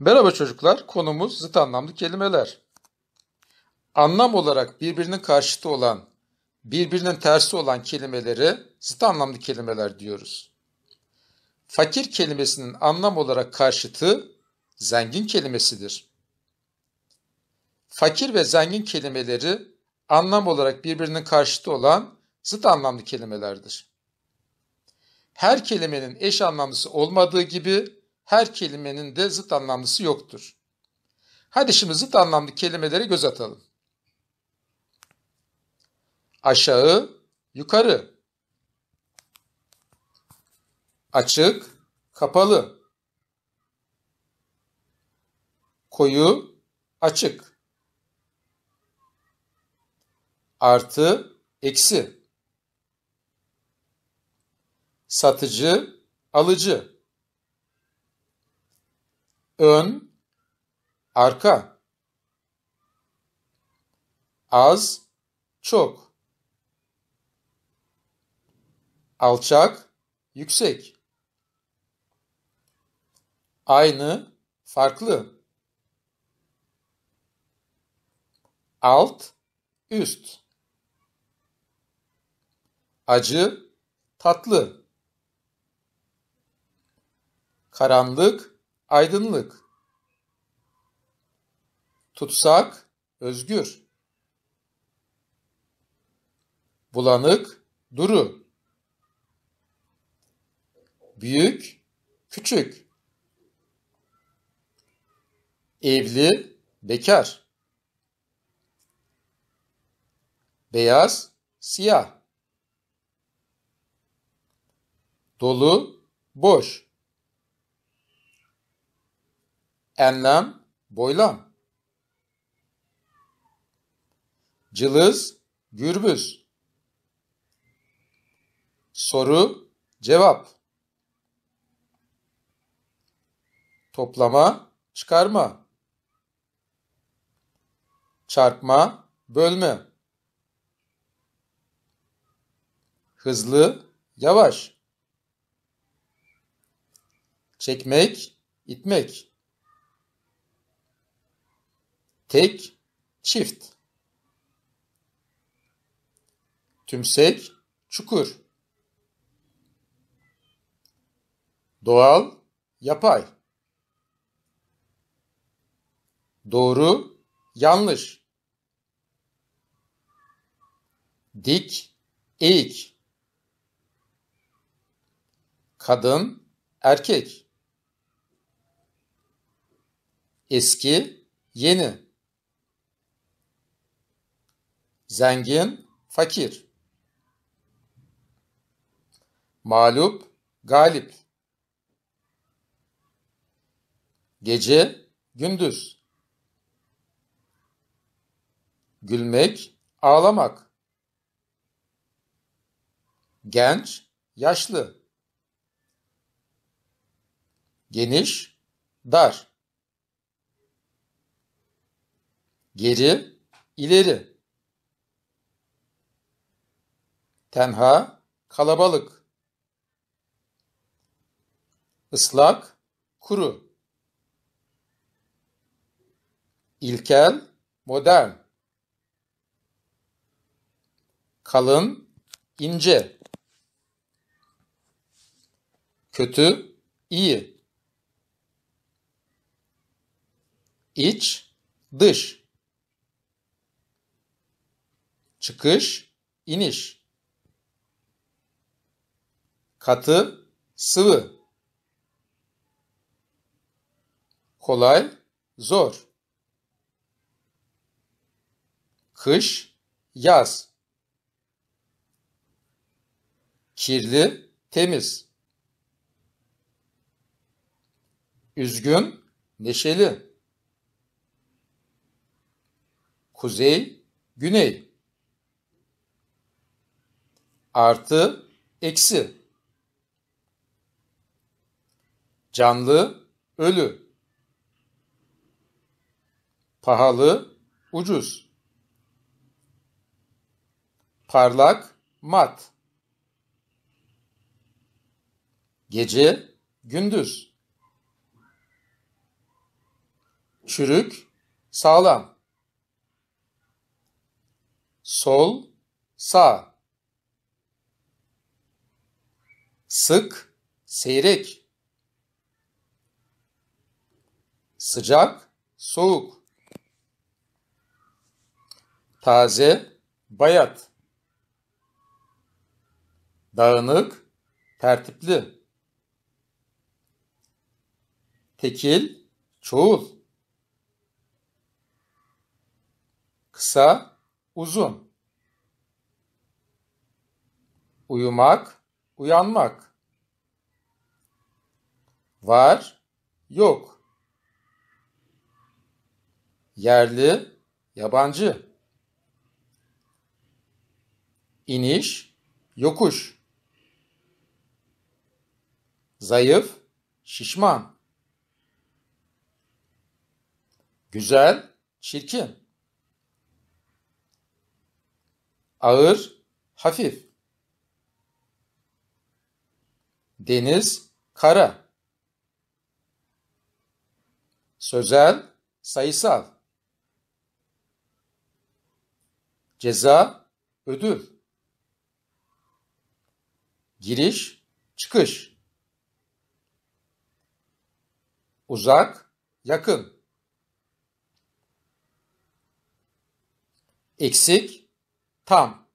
Merhaba çocuklar, konumuz zıt anlamlı kelimeler. Anlam olarak birbirinin karşıtı olan, birbirinin tersi olan kelimeleri zıt anlamlı kelimeler diyoruz. Fakir kelimesinin anlam olarak karşıtı zengin kelimesidir. Fakir ve zengin kelimeleri anlam olarak birbirinin karşıtı olan zıt anlamlı kelimelerdir. Her kelimenin eş anlamlısı olmadığı gibi her kelimenin de zıt anlamlısı yoktur. Hadi şimdi zıt anlamlı kelimelere göz atalım. Aşağı, yukarı. Açık, kapalı. Koyu, açık. Artı, eksi. Satıcı, alıcı ön, arka. Az, çok. Alçak, yüksek. Aynı, farklı. Alt, üst. Acı, tatlı. Karanlık, aydınlık. Tutsak, özgür. Bulanık, duru. Büyük, küçük. Evli, bekar. Beyaz, siyah. Dolu, boş Enlem, boylam. Cılız, gürbüz. Soru, cevap. Toplama, çıkarma. Çarpma, bölme. Hızlı, yavaş. Çekmek, itmek tek, çift. Tümsek, çukur. Doğal, yapay. Doğru, yanlış. Dik, eğik. Kadın, erkek. Eski, yeni zengin, fakir. Mağlup, galip. Gece, gündüz. Gülmek, ağlamak. Genç, yaşlı. Geniş, dar. Geri, ileri. Tenha, kalabalık. Islak, kuru. İlkel, modern. Kalın, ince. Kötü, iyi. İç, dış. Çıkış, iniş katı, sıvı. Kolay, zor. Kış, yaz. Kirli, temiz. Üzgün, neşeli. Kuzey, güney. Artı, eksi. Canlı, ölü. Pahalı, ucuz. Parlak, mat. Gece, gündüz. Çürük, sağlam. Sol, sağ. Sık, seyrek. sıcak, soğuk. Taze, bayat. Dağınık, tertipli. Tekil, çoğul. Kısa, uzun. Uyumak, uyanmak. Var, yok yerli, yabancı. İniş, yokuş. Zayıf, şişman. Güzel, çirkin. Ağır, hafif. Deniz, kara. Sözel, sayısal. Ceza, ödül. Giriş, çıkış. Uzak, yakın. Eksik, tam.